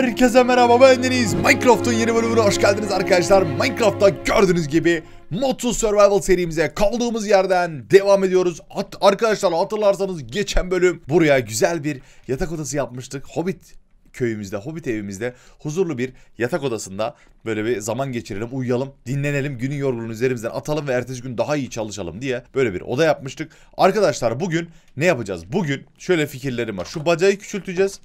Herkese merhaba ben Deniz. Minecraft'ın yeni bölümüne hoş geldiniz arkadaşlar. Minecraft'ta gördüğünüz gibi Modsuz Survival serimize kaldığımız yerden devam ediyoruz. Hat arkadaşlar hatırlarsanız geçen bölüm buraya güzel bir yatak odası yapmıştık. Hobbit köyümüzde, hobbit evimizde huzurlu bir yatak odasında böyle bir zaman geçirelim, uyuyalım, dinlenelim, günün yorgunluğunu üzerimizden atalım ve ertesi gün daha iyi çalışalım diye böyle bir oda yapmıştık. Arkadaşlar bugün ne yapacağız? Bugün şöyle fikirlerim var. Şu bacağı küçülteceğiz.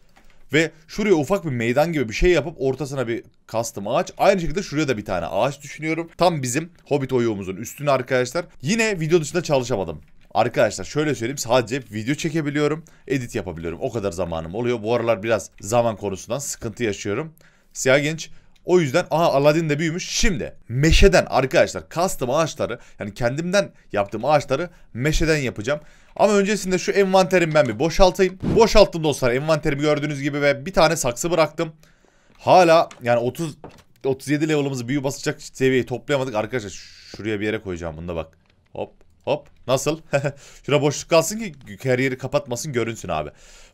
Ve şuraya ufak bir meydan gibi bir şey yapıp ortasına bir kastım ağaç. Aynı şekilde şuraya da bir tane ağaç düşünüyorum. Tam bizim Hobbit oyuğumuzun üstüne arkadaşlar. Yine video dışında çalışamadım. Arkadaşlar şöyle söyleyeyim sadece video çekebiliyorum, edit yapabiliyorum. O kadar zamanım oluyor. Bu aralar biraz zaman konusundan sıkıntı yaşıyorum. Siyah Genç o yüzden aha Aladdin de büyümüş. Şimdi meşeden arkadaşlar custom ağaçları yani kendimden yaptığım ağaçları meşeden yapacağım. Ama öncesinde şu envanterimi ben bir boşaltayım. Boşalttım dostlar envanterimi gördüğünüz gibi ve bir tane saksı bıraktım. Hala yani 30 37 level'ımızı büyü basacak seviyeyi toplayamadık. Arkadaşlar şuraya bir yere koyacağım bunda bak. Hop. Hop. Nasıl? Şura boşluk kalsın ki her yeri kapatmasın görünsün abi.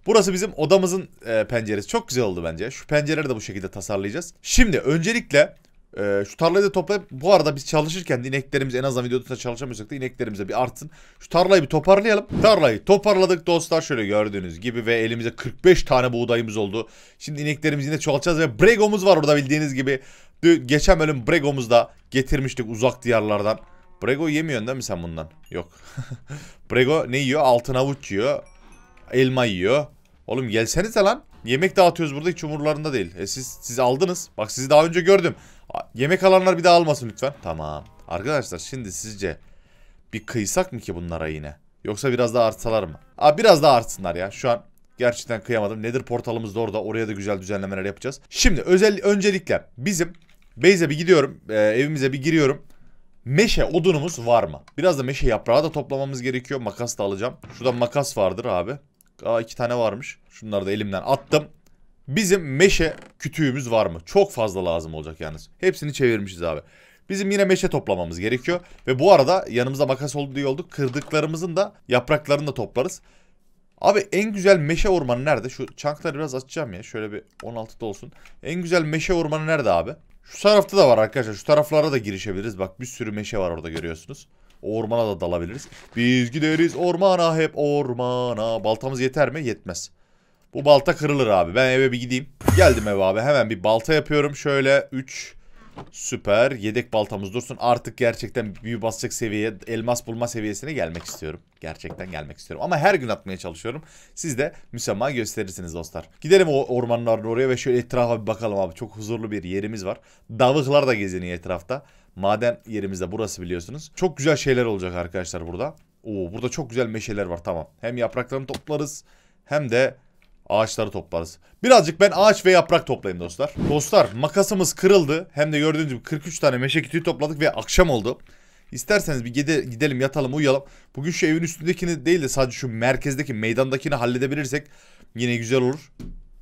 Burası bizim odamızın e, penceresi. Çok güzel oldu bence. Şu pencereleri de bu şekilde tasarlayacağız. Şimdi öncelikle e, şu tarlayı da toplayıp bu arada biz çalışırken ineklerimiz en azından videoda çalışamıyorsak da ineklerimize bir artsın. Şu tarlayı bir toparlayalım. Tarlayı toparladık dostlar şöyle gördüğünüz gibi ve elimize 45 tane buğdayımız oldu. Şimdi ineklerimizi yine çoğaltacağız ve Brego'muz var orada bildiğiniz gibi. Geçen bölüm Brego'muzu da getirmiştik uzak diyarlardan. Brego yemiyorsun değil mi sen bundan? Yok. Brego ne yiyor? Altın avuç yiyor. Elma yiyor. Oğlum gelsenize lan. Yemek dağıtıyoruz burada hiç umurlarında değil. E siz, siz aldınız. Bak sizi daha önce gördüm. Yemek alanlar bir daha almasın lütfen. Tamam. Arkadaşlar şimdi sizce bir kıysak mı ki bunlara yine? Yoksa biraz daha artsalar mı? Aa biraz daha artsınlar ya. Şu an gerçekten kıyamadım. Nedir portalımız da orada. Oraya da güzel düzenlemeler yapacağız. Şimdi özel öncelikle bizim Beyze bir gidiyorum. E, evimize bir giriyorum. Meşe odunumuz var mı? Biraz da meşe yaprağı da toplamamız gerekiyor. Makas da alacağım. Şurada makas vardır abi. Aa iki tane varmış. Şunları da elimden attım. Bizim meşe kütüğümüz var mı? Çok fazla lazım olacak yalnız. Hepsini çevirmişiz abi. Bizim yine meşe toplamamız gerekiyor. Ve bu arada yanımızda makas oldu diye olduk. Kırdıklarımızın da yapraklarını da toplarız. Abi en güzel meşe ormanı nerede? Şu çankları biraz açacağım ya. Şöyle bir 16'da olsun. En güzel meşe ormanı nerede abi? Şu tarafta da var arkadaşlar. Şu taraflara da girişebiliriz. Bak bir sürü meşe var orada görüyorsunuz. ormana da dalabiliriz. Biz gideriz ormana hep ormana. Baltamız yeter mi? Yetmez. Bu balta kırılır abi. Ben eve bir gideyim. Geldim eve abi. Hemen bir balta yapıyorum. Şöyle 3, Süper. Yedek baltamız dursun. Artık gerçekten büyü basacak seviyeye, elmas bulma seviyesine gelmek istiyorum. Gerçekten gelmek istiyorum. Ama her gün atmaya çalışıyorum. Siz de müsamaha gösterirsiniz dostlar. Gidelim o ormanların oraya ve şöyle etrafa bir bakalım abi. Çok huzurlu bir yerimiz var. Davıklar da geziniyor etrafta. Maden yerimizde burası biliyorsunuz. Çok güzel şeyler olacak arkadaşlar burada. Oo burada çok güzel meşeler var tamam. Hem yapraklarını toplarız hem de Ağaçları toplarız. Birazcık ben ağaç ve yaprak toplayayım dostlar. Dostlar makasımız kırıldı. Hem de gördüğünüz gibi 43 tane meşe kütüğü topladık ve akşam oldu. İsterseniz bir gide, gidelim yatalım uyuyalım. Bugün şu evin üstündekini değil de sadece şu merkezdeki meydandakini halledebilirsek yine güzel olur.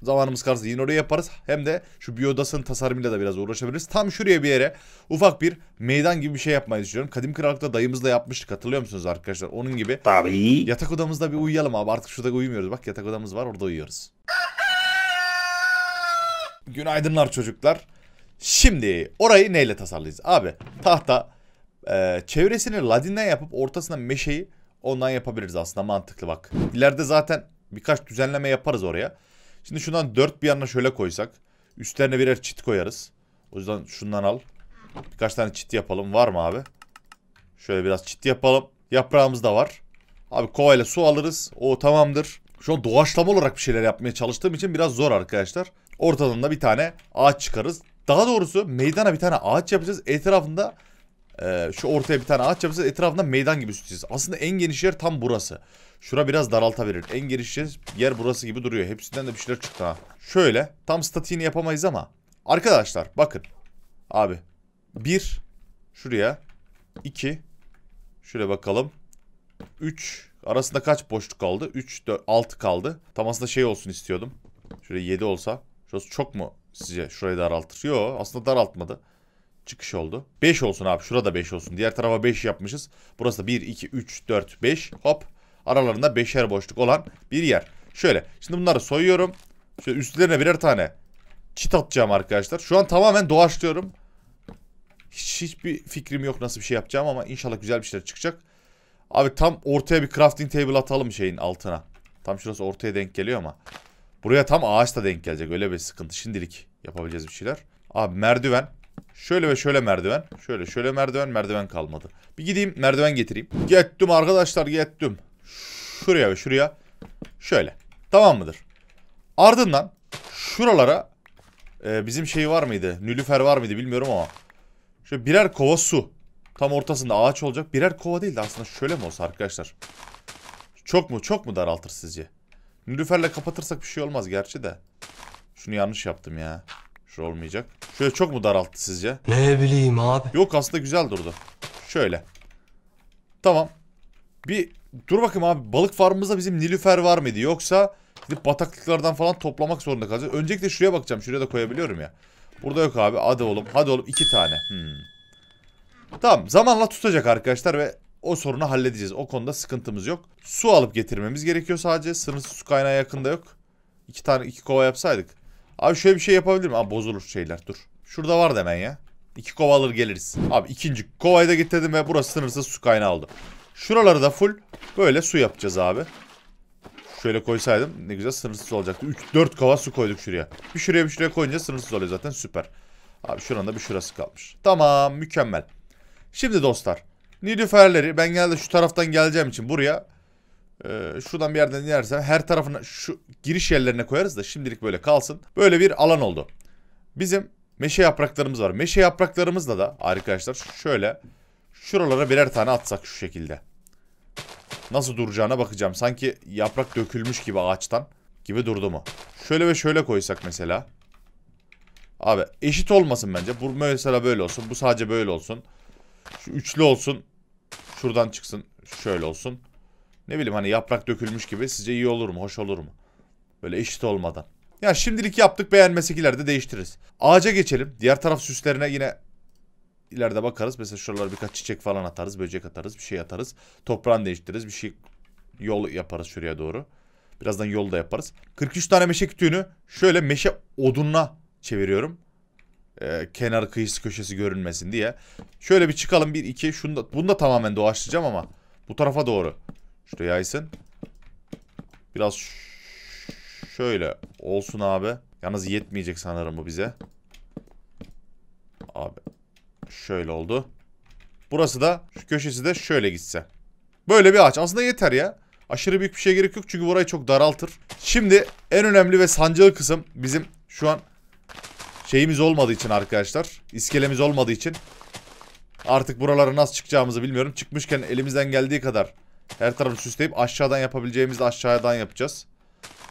Zamanımız kalırsa yine oraya yaparız. Hem de şu bir odasının tasarımıyla da biraz uğraşabiliriz. Tam şuraya bir yere ufak bir meydan gibi bir şey yapmayı düşünüyorum. Kadim Krallık'ta dayımızla yapmıştık. Hatırlıyor musunuz arkadaşlar? Onun gibi. Tabii. Yatak odamızda bir uyuyalım abi. Artık şurada uyumuyoruz. Bak yatak odamız var orada uyuyoruz. Günaydınlar çocuklar. Şimdi orayı neyle tasarlayacağız? Abi tahta e, çevresini ladinden yapıp ortasına meşeyi ondan yapabiliriz aslında mantıklı bak. İleride zaten birkaç düzenleme yaparız oraya. Şimdi şundan dört bir yanına şöyle koysak. Üstlerine birer çit koyarız. O yüzden şundan al. Birkaç tane çit yapalım. Var mı abi? Şöyle biraz çit yapalım. Yaprağımız da var. Abi kovayla su alırız. O tamamdır. Şu an doğaçlama olarak bir şeyler yapmaya çalıştığım için biraz zor arkadaşlar. Ortadan da bir tane ağaç çıkarız. Daha doğrusu meydana bir tane ağaç yapacağız. Etrafında e, şu ortaya bir tane ağaç yapacağız. Etrafında meydan gibi süsleyeceğiz. Aslında en geniş yer tam burası. Şura biraz daraltabilir. En girişeceğiz yer burası gibi duruyor. Hepsinden de bir şeyler çıktı ha. Şöyle tam statiğini yapamayız ama. Arkadaşlar bakın. Abi. Bir. Şuraya. iki. Şuraya bakalım. Üç. Arasında kaç boşluk kaldı? Üç, dört, altı kaldı. Tam aslında şey olsun istiyordum. Şöyle yedi olsa. Şurası çok mu sizce? Şurayı daraltır. Yo aslında daraltmadı çıkış oldu. 5 olsun abi. Şurada 5 olsun. Diğer tarafa 5 yapmışız. Burası da 1, 2, 3, 4, 5. Hop aralarında beşer boşluk olan bir yer. Şöyle şimdi bunları soyuyorum. Şöyle üstlerine birer tane çit atacağım arkadaşlar. Şu an tamamen doğaçlıyorum. Hiç, hiçbir fikrim yok nasıl bir şey yapacağım ama inşallah güzel bir şeyler çıkacak. Abi tam ortaya bir crafting table atalım şeyin altına. Tam şurası ortaya denk geliyor ama. Buraya tam ağaç da denk gelecek. Öyle bir sıkıntı. Şimdilik yapabileceğiz bir şeyler. Abi merdiven. Şöyle ve şöyle merdiven. Şöyle şöyle merdiven. Merdiven kalmadı. Bir gideyim merdiven getireyim. Gettim arkadaşlar gettim şuraya ve şuraya şöyle. Tamam mıdır? Ardından şuralara e, bizim şey var mıydı? Nülüfer var mıydı bilmiyorum ama. Şöyle birer kova su. Tam ortasında ağaç olacak. Birer kova değil de aslında şöyle mi olsa arkadaşlar? Çok mu? Çok mu daraltır sizce? Nülüferle kapatırsak bir şey olmaz gerçi de. Şunu yanlış yaptım ya. Şu olmayacak. Şöyle çok mu daralttı sizce? Ne bileyim abi. Yok aslında güzel durdu. Şöyle. Tamam. Bir Dur bakayım abi balık farmımızda bizim Nilüfer var mıydı? Yoksa bataklıklardan falan toplamak zorunda kalacağız. Öncelikle şuraya bakacağım. Şuraya da koyabiliyorum ya. Burada yok abi. Hadi oğlum. Hadi oğlum. iki tane. Hmm. Tamam. Zamanla tutacak arkadaşlar ve o sorunu halledeceğiz. O konuda sıkıntımız yok. Su alıp getirmemiz gerekiyor sadece. Sınırsız su kaynağı yakında yok. İki tane iki kova yapsaydık. Abi şöyle bir şey yapabilir miyim? Abi bozulur şeyler. Dur. Şurada var demen ya. İki kova alır geliriz. Abi ikinci kovayı da getirdim ve burası sınırsız su kaynağı aldım. Şuraları da full böyle su yapacağız abi. Şöyle koysaydım ne güzel sınırsız olacaktı. 3-4 kova su koyduk şuraya. Bir şuraya bir şuraya koyunca sınırsız oluyor zaten süper. Abi şuranın da bir şurası kalmış. Tamam mükemmel. Şimdi dostlar. Nilüferleri ben geldi şu taraftan geleceğim için buraya e, şuradan bir yerden inersem her tarafına şu giriş yerlerine koyarız da şimdilik böyle kalsın. Böyle bir alan oldu. Bizim meşe yapraklarımız var. Meşe yapraklarımızla da arkadaşlar şöyle şuralara birer tane atsak şu şekilde. Nasıl duracağına bakacağım. Sanki yaprak dökülmüş gibi ağaçtan. Gibi durdu mu? Şöyle ve şöyle koysak mesela. Abi eşit olmasın bence. Bu mesela böyle olsun. Bu sadece böyle olsun. Şu üçlü olsun. Şuradan çıksın. Şöyle olsun. Ne bileyim hani yaprak dökülmüş gibi. Sizce iyi olur mu? Hoş olur mu? Böyle eşit olmadan. Ya şimdilik yaptık beğenmesekiler de değiştiririz. Ağaca geçelim. Diğer taraf süslerine yine ileride bakarız. Mesela şuralara birkaç çiçek falan atarız. Böcek atarız. Bir şey atarız. Toprağını değiştiririz. Bir şey yol yaparız şuraya doğru. Birazdan yol da yaparız. 43 tane meşe kütüğünü şöyle meşe odununa çeviriyorum. Ee, kenar kıyısı köşesi görünmesin diye. Şöyle bir çıkalım. Bir iki. Şunu bunu da tamamen doğaçlayacağım ama. Bu tarafa doğru. Şuraya yaysın. Biraz şöyle olsun abi. Yalnız yetmeyecek sanırım bu bize. Abi Şöyle oldu. Burası da şu köşesi de şöyle gitse. Böyle bir ağaç. Aslında yeter ya. Aşırı büyük bir şeye gerek yok çünkü burayı çok daraltır. Şimdi en önemli ve sancılı kısım bizim şu an şeyimiz olmadığı için arkadaşlar. İskelemiz olmadığı için artık buralara nasıl çıkacağımızı bilmiyorum. Çıkmışken elimizden geldiği kadar her tarafı süsleyip aşağıdan yapabileceğimizi aşağıdan yapacağız.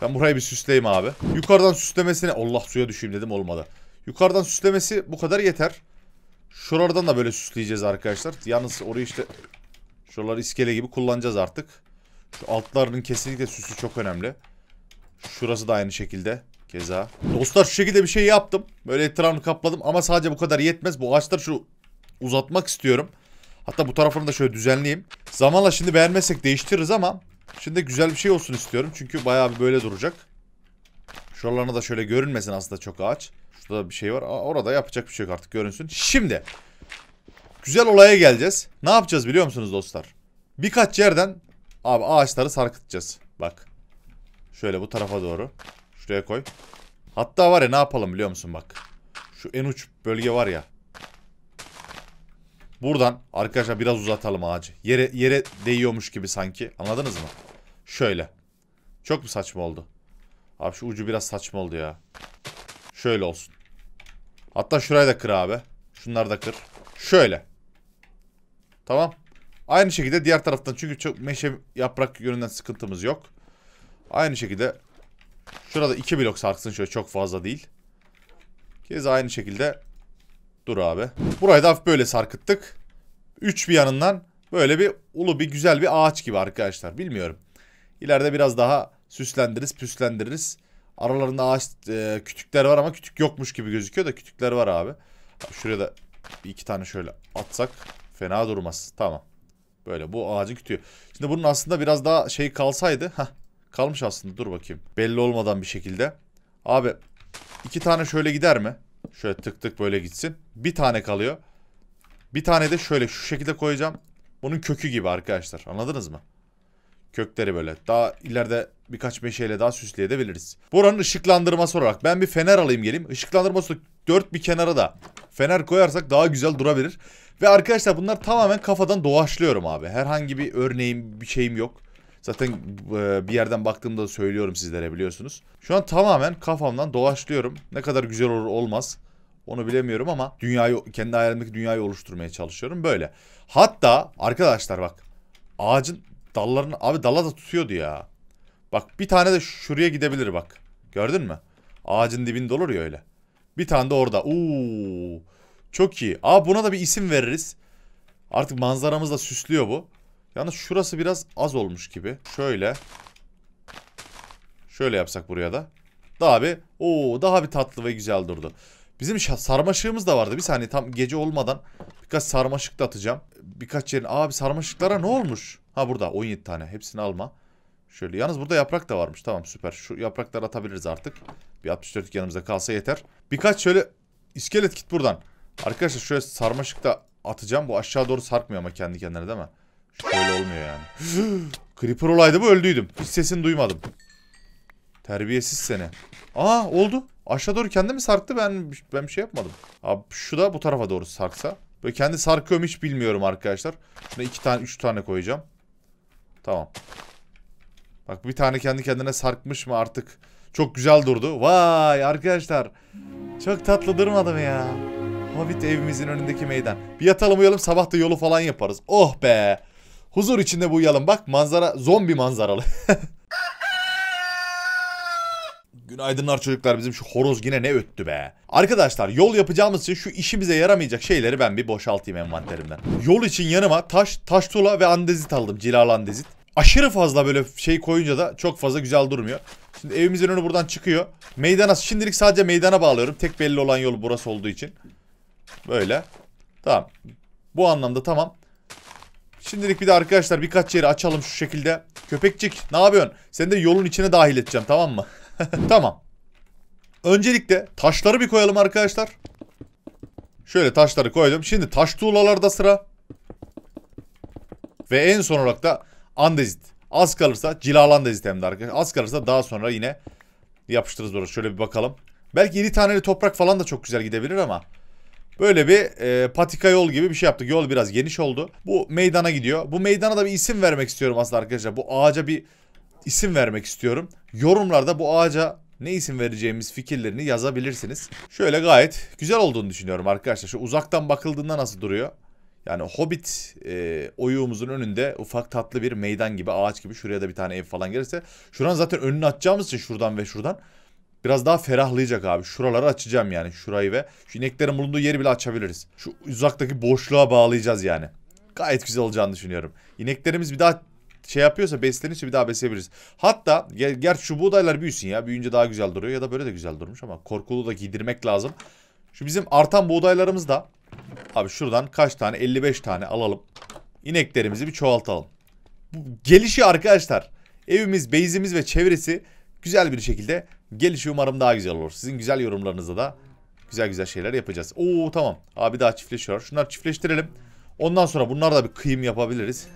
Ben burayı bir süsleyeyim abi. Yukarıdan süslemesine Allah suya düşeyim dedim olmadı. Yukarıdan süslemesi bu kadar yeter. Şuralardan da böyle süsleyeceğiz arkadaşlar. Yalnız orayı işte şuralar iskele gibi kullanacağız artık. Şu altlarının kesinlikle süsü çok önemli. Şurası da aynı şekilde. Keza. Dostlar şu şekilde bir şey yaptım. Böyle etrafını kapladım ama sadece bu kadar yetmez. Bu ağaçları şu uzatmak istiyorum. Hatta bu tarafını da şöyle düzenleyeyim. Zamanla şimdi beğenmezsek değiştiririz ama şimdi güzel bir şey olsun istiyorum. Çünkü bayağı bir böyle duracak. Şuralarına da şöyle görünmesin aslında çok ağaç. Şurada bir şey var. orada yapacak bir şey yok artık görünsün. Şimdi güzel olaya geleceğiz. Ne yapacağız biliyor musunuz dostlar? Birkaç yerden abi ağaçları sarkıtacağız. Bak. Şöyle bu tarafa doğru. Şuraya koy. Hatta var ya ne yapalım biliyor musun bak. Şu en uç bölge var ya. Buradan arkadaşlar biraz uzatalım ağacı. Yere yere değiyormuş gibi sanki. Anladınız mı? Şöyle. Çok mu saçma oldu? Abi şu ucu biraz saçma oldu ya. Şöyle olsun. Hatta şurayı da kır abi. Şunları da kır. Şöyle. Tamam. Aynı şekilde diğer taraftan çünkü çok meşe yaprak yönünden sıkıntımız yok. Aynı şekilde şurada iki blok sarksın şöyle çok fazla değil. Kez aynı şekilde dur abi. Burayı da böyle sarkıttık. Üç bir yanından böyle bir ulu bir güzel bir ağaç gibi arkadaşlar. Bilmiyorum. İleride biraz daha süslendiririz püslendiririz. Aralarında ağaç e, kütükler var ama kütük yokmuş gibi gözüküyor da kütükler var abi. Şuraya da bir iki tane şöyle atsak fena durmaz. Tamam. Böyle bu ağacın kütüğü. Şimdi bunun aslında biraz daha şey kalsaydı. Heh, kalmış aslında dur bakayım. Belli olmadan bir şekilde. Abi iki tane şöyle gider mi? Şöyle tık tık böyle gitsin. Bir tane kalıyor. Bir tane de şöyle şu şekilde koyacağım. Bunun kökü gibi arkadaşlar. Anladınız mı? kökleri böyle. Daha ileride birkaç meşeyle daha süsleyebiliriz. Buranın ışıklandırması olarak ben bir fener alayım geleyim. Işıklandırması dört bir kenara da fener koyarsak daha güzel durabilir. Ve arkadaşlar bunlar tamamen kafadan doğaçlıyorum abi. Herhangi bir örneğim bir şeyim yok. Zaten e, bir yerden baktığımda da söylüyorum sizlere biliyorsunuz. Şu an tamamen kafamdan doğaçlıyorum. Ne kadar güzel olur olmaz. Onu bilemiyorum ama dünyayı kendi hayalimdeki dünyayı oluşturmaya çalışıyorum böyle. Hatta arkadaşlar bak ağacın Dallarını abi dala da tutuyordu ya. Bak bir tane de şuraya gidebilir bak. Gördün mü? Ağacın dibinde olur ya öyle. Bir tane de orada. Uuu. Çok iyi. Aa buna da bir isim veririz. Artık manzaramız da süslüyor bu. Yalnız şurası biraz az olmuş gibi. Şöyle. Şöyle yapsak buraya da. Daha bir o daha bir tatlı ve güzel durdu. Bizim sarmaşığımız da vardı. Bir saniye tam gece olmadan birkaç sarmaşık da atacağım birkaç yerin. Abi sarmaşıklara ne olmuş? Ha burada 17 tane. Hepsini alma. Şöyle yalnız burada yaprak da varmış. Tamam süper. Şu yaprakları atabiliriz artık. Bir 64 yanımızda kalsa yeter. Birkaç şöyle iskelet kit buradan. Arkadaşlar şöyle sarmaşık da atacağım. Bu aşağı doğru sarkmıyor ama kendi kendine değil mi? Şöyle olmuyor yani. Creeper olaydı bu öldüydüm. Hiç sesini duymadım. Terbiyesiz seni. Aa oldu. Aşağı doğru kendi mi sarktı? Ben ben bir şey yapmadım. Abi şu da bu tarafa doğru sarksa. Böyle kendi sarkıyorum hiç bilmiyorum arkadaşlar. Şuna iki tane, üç tane koyacağım. Tamam. Bak bir tane kendi kendine sarkmış mı artık. Çok güzel durdu. Vay arkadaşlar. Çok tatlı durmadım ya? Hobbit evimizin önündeki meydan. Bir yatalım uyalım sabah da yolu falan yaparız. Oh be. Huzur içinde bu uyuyalım. Bak manzara zombi manzaralı. Günaydınlar çocuklar bizim şu horoz yine ne öttü be. Arkadaşlar yol yapacağımız için şu işimize yaramayacak şeyleri ben bir boşaltayım envanterimden. Yol için yanıma taş, taş tuğla ve andezit aldım. Cilalı andezit. Aşırı fazla böyle şey koyunca da çok fazla güzel durmuyor. Şimdi evimizin önü buradan çıkıyor. Meydana şimdilik sadece meydana bağlıyorum. Tek belli olan yol burası olduğu için. Böyle. Tamam. Bu anlamda tamam. Şimdilik bir de arkadaşlar birkaç yeri açalım şu şekilde. Köpekçik ne yapıyorsun? Seni de yolun içine dahil edeceğim tamam mı? tamam. Öncelikle taşları bir koyalım arkadaşlar. Şöyle taşları koydum. Şimdi taş tuğlalarda sıra. Ve en son olarak da andezit. Az kalırsa cilalı andezit hem de arkadaşlar. Az kalırsa daha sonra yine yapıştırırız burası. Şöyle bir bakalım. Belki 7 taneli toprak falan da çok güzel gidebilir ama. Böyle bir e, patika yol gibi bir şey yaptık. Yol biraz geniş oldu. Bu meydana gidiyor. Bu meydana da bir isim vermek istiyorum aslında arkadaşlar. Bu ağaca bir isim vermek istiyorum. Yorumlarda bu ağaca ne isim vereceğimiz fikirlerini yazabilirsiniz. Şöyle gayet güzel olduğunu düşünüyorum arkadaşlar. Şu uzaktan bakıldığında nasıl duruyor? Yani Hobbit e, oyuğumuzun önünde ufak tatlı bir meydan gibi ağaç gibi şuraya da bir tane ev falan gelirse. Şuran zaten önünü açacağımız için şuradan ve şuradan biraz daha ferahlayacak abi. Şuraları açacağım yani şurayı ve şu ineklerin bulunduğu yeri bile açabiliriz. Şu uzaktaki boşluğa bağlayacağız yani. Gayet güzel olacağını düşünüyorum. İneklerimiz bir daha şey yapıyorsa beslenirse bir daha besleyebiliriz. Hatta ger gerçi şu buğdaylar büyüsün ya. Büyüyünce daha güzel duruyor ya da böyle de güzel durmuş ama korkulu da giydirmek lazım. Şu bizim artan buğdaylarımız da abi şuradan kaç tane 55 tane alalım. İneklerimizi bir çoğaltalım. Bu gelişi arkadaşlar. Evimiz, beyzimiz ve çevresi güzel bir şekilde gelişi umarım daha güzel olur. Sizin güzel yorumlarınızda da güzel güzel şeyler yapacağız. Oo tamam. Abi daha çiftleşiyor. Şunlar çiftleştirelim. Ondan sonra bunlar da bir kıyım yapabiliriz.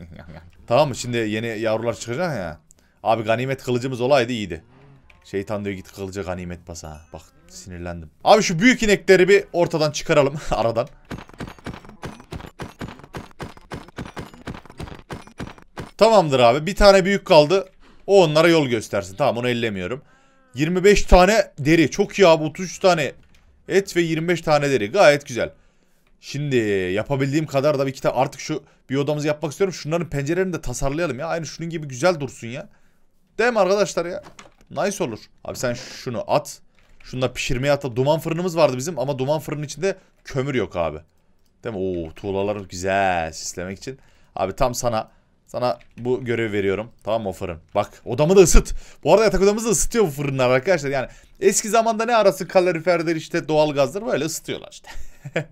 tamam mı? Şimdi yeni yavrular çıkacak ya. Abi ganimet kılıcımız olaydı iyiydi. Şeytan diyor git kılıca ganimet basa. Bak sinirlendim. Abi şu büyük inekleri bir ortadan çıkaralım aradan. Tamamdır abi. Bir tane büyük kaldı. O onlara yol göstersin. Tamam onu ellemiyorum. 25 tane deri. Çok iyi abi. 33 tane et ve 25 tane deri. Gayet güzel. Şimdi yapabildiğim kadar da bir kitap artık şu bir odamızı yapmak istiyorum. Şunların pencerelerini de tasarlayalım ya. Aynı şunun gibi güzel dursun ya. Değil mi arkadaşlar ya? Nice olur. Abi sen şunu at. Şunu da pişirmeye at. Duman fırınımız vardı bizim ama duman fırının içinde kömür yok abi. Değil mi? Oo tuğlalar güzel sislemek için. Abi tam sana sana bu görevi veriyorum. Tamam mı o fırın? Bak odamı da ısıt. Bu arada yatak odamızı da ısıtıyor bu fırınlar arkadaşlar. Yani eski zamanda ne arası kaloriferdir işte doğalgazdır böyle ısıtıyorlar işte.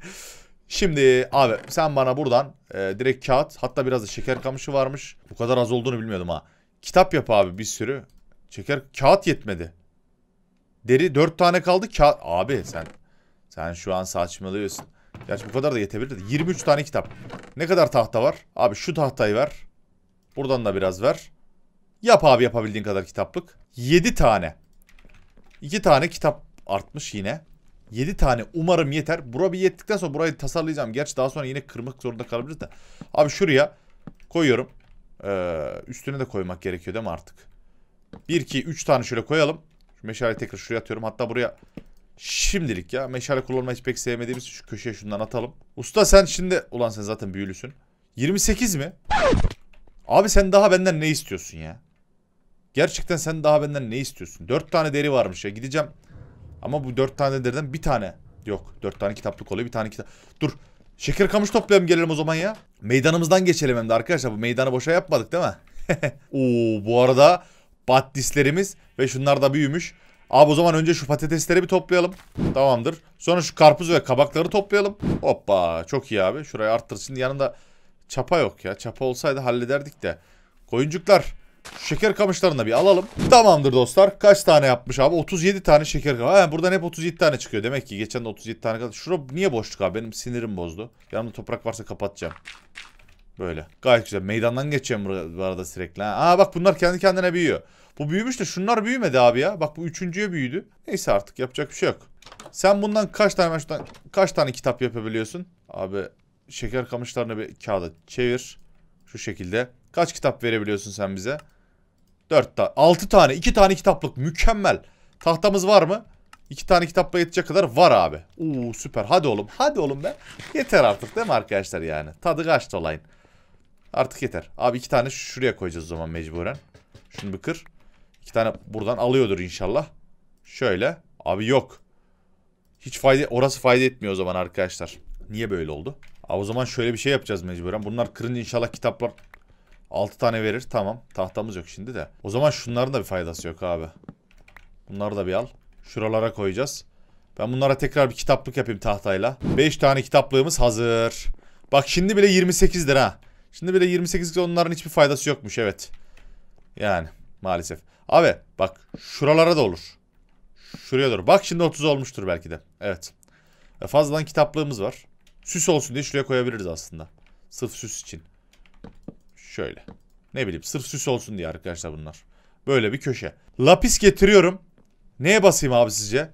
Şimdi abi sen bana buradan e, direkt kağıt hatta biraz da şeker kamışı varmış. Bu kadar az olduğunu bilmiyordum ha. Kitap yap abi bir sürü. Şeker kağıt yetmedi. Deri dört tane kaldı kağıt. Abi sen sen şu an saçmalıyorsun. Gerçi bu kadar da yetebilirdi. 23 tane kitap. Ne kadar tahta var? Abi şu tahtayı ver. Buradan da biraz ver. Yap abi yapabildiğin kadar kitaplık. 7 tane. 2 tane kitap artmış yine. 7 tane umarım yeter. Bura bir yettikten sonra burayı tasarlayacağım. Gerçi daha sonra yine kırmak zorunda kalabiliriz de. Abi şuraya koyuyorum. Ee, üstüne de koymak gerekiyor değil mi artık? 1, 2, 3 tane şöyle koyalım. Şu meşaleyi tekrar şuraya atıyorum. Hatta buraya şimdilik ya. Meşale kullanmayı hiç pek sevmediğimiz şu köşeye şundan atalım. Usta sen şimdi... Ulan sen zaten büyülüsün. 28 mi? Abi sen daha benden ne istiyorsun ya? Gerçekten sen daha benden ne istiyorsun? 4 tane deri varmış ya. Gideceğim ama bu dört tane derden bir tane. Yok dört tane kitaplık oluyor bir tane kitap. Dur şeker kamış toplayalım gelelim o zaman ya. Meydanımızdan geçelim hem de arkadaşlar bu meydanı boşa yapmadık değil mi? Oo bu arada battislerimiz ve şunlar da büyümüş. Abi o zaman önce şu patatesleri bir toplayalım. Tamamdır. Sonra şu karpuz ve kabakları toplayalım. Hoppa çok iyi abi. Şurayı arttır. Şimdi yanında çapa yok ya. Çapa olsaydı hallederdik de. Koyuncuklar Şeker kamışlarını bir alalım. Tamamdır dostlar. Kaç tane yapmış abi? 37 tane şeker kamışı. Ha, buradan hep 37 tane çıkıyor. Demek ki geçen de 37 tane kadar. Şura niye boşluk abi? Benim sinirim bozdu. Yanımda toprak varsa kapatacağım. Böyle. Gayet güzel. Meydandan geçeceğim bu arada sürekli. Ha. Aa bak bunlar kendi kendine büyüyor. Bu büyümüş de şunlar büyümedi abi ya. Bak bu üçüncüye büyüdü. Neyse artık yapacak bir şey yok. Sen bundan kaç tane şundan, kaç tane kitap yapabiliyorsun? Abi şeker kamışlarını bir kağıda çevir. Şu şekilde. Kaç kitap verebiliyorsun sen bize? 4 tane. 6 tane. 2 tane kitaplık. Mükemmel. Tahtamız var mı? 2 tane kitapla yetecek kadar var abi. Uuu süper. Hadi oğlum. Hadi oğlum be. Yeter artık değil mi arkadaşlar yani? Tadı kaçtı olayın. Artık yeter. Abi 2 tane şuraya koyacağız o zaman mecburen. Şunu bir kır. 2 tane buradan alıyordur inşallah. Şöyle. Abi yok. Hiç fayda orası fayda etmiyor o zaman arkadaşlar. Niye böyle oldu? Abi o zaman şöyle bir şey yapacağız mecburen. Bunlar kırınca inşallah kitaplar 6 tane verir. Tamam. Tahtamız yok şimdi de. O zaman şunların da bir faydası yok abi. Bunları da bir al. Şuralara koyacağız. Ben bunlara tekrar bir kitaplık yapayım tahtayla. 5 tane kitaplığımız hazır. Bak şimdi bile 28'dir ha. Şimdi bile 28 onların hiçbir faydası yokmuş evet. Yani maalesef. Abi bak şuralara da olur. Şuraya doğru. Bak şimdi 30 olmuştur belki de. Evet. E fazladan kitaplığımız var. Süs olsun diye şuraya koyabiliriz aslında. Sırf süs için. Şöyle. Ne bileyim sırf süs olsun diye arkadaşlar bunlar. Böyle bir köşe. Lapis getiriyorum. Neye basayım abi sizce?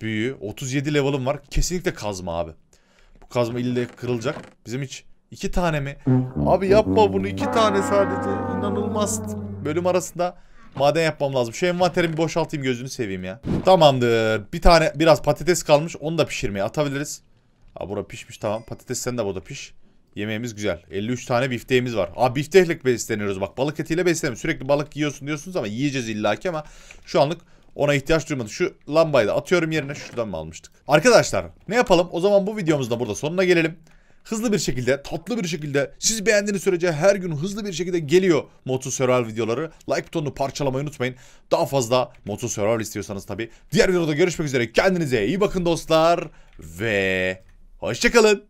Büyü. 37 level'ım var. Kesinlikle kazma abi. Bu kazma ille kırılacak. Bizim hiç iki tane mi? Abi yapma bunu iki tane sadece. İnanılmaz. Bölüm arasında maden yapmam lazım. Şu envanterimi boşaltayım gözünü seveyim ya. Tamamdır. Bir tane biraz patates kalmış. Onu da pişirmeye atabiliriz. Ha bura pişmiş tamam. Patates sen de burada piş. Yemeğimiz güzel. 53 tane bifteğimiz var. Abi biftekle besleniyoruz bak. Balık etiyle besleniyoruz. Sürekli balık yiyorsun diyorsunuz ama yiyeceğiz illaki ama şu anlık ona ihtiyaç duymadım. Şu lambayı da atıyorum yerine. Şuradan mı almıştık? Arkadaşlar ne yapalım? O zaman bu videomuzda burada sonuna gelelim hızlı bir şekilde, tatlı bir şekilde, siz beğendiğiniz sürece her gün hızlı bir şekilde geliyor Moto Survival videoları. Like butonunu parçalamayı unutmayın. Daha fazla Moto Survival istiyorsanız tabii. Diğer videoda görüşmek üzere. Kendinize iyi bakın dostlar ve hoşçakalın.